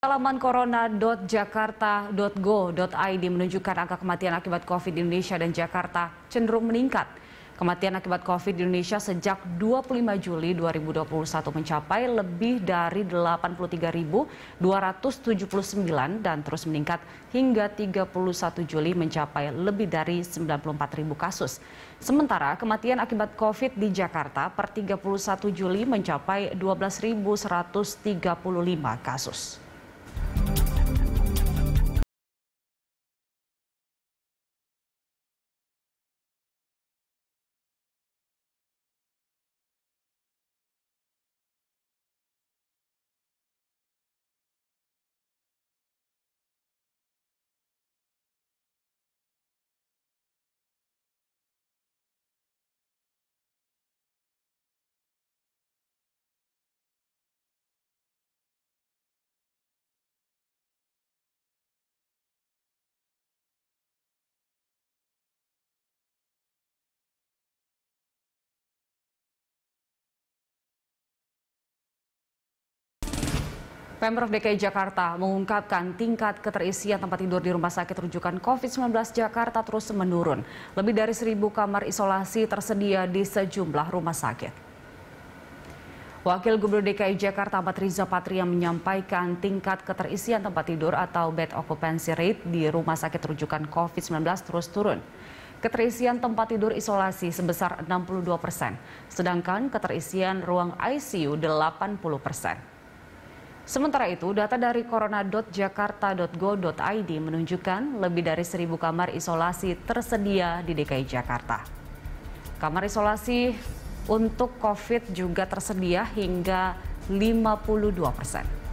Halaman corona.jakarta.go.id menunjukkan angka kematian akibat COVID di Indonesia dan Jakarta cenderung meningkat. Kematian akibat COVID di Indonesia sejak 25 Juli 2021 mencapai lebih dari 83.279 dan terus meningkat hingga 31 Juli mencapai lebih dari 94.000 kasus. Sementara kematian akibat COVID di Jakarta per 31 Juli mencapai 12.135 kasus. Pemprov DKI Jakarta mengungkapkan tingkat keterisian tempat tidur di rumah sakit rujukan COVID-19 Jakarta terus menurun. Lebih dari seribu kamar isolasi tersedia di sejumlah rumah sakit. Wakil Gubernur DKI Jakarta Ahmad Riza Patria menyampaikan tingkat keterisian tempat tidur atau bed occupancy rate di rumah sakit rujukan COVID-19 terus turun. Keterisian tempat tidur isolasi sebesar 62 persen, sedangkan keterisian ruang ICU 80 persen. Sementara itu, data dari corona.jakarta.go.id menunjukkan lebih dari 1.000 kamar isolasi tersedia di DKI Jakarta. Kamar isolasi untuk COVID juga tersedia hingga 52 persen.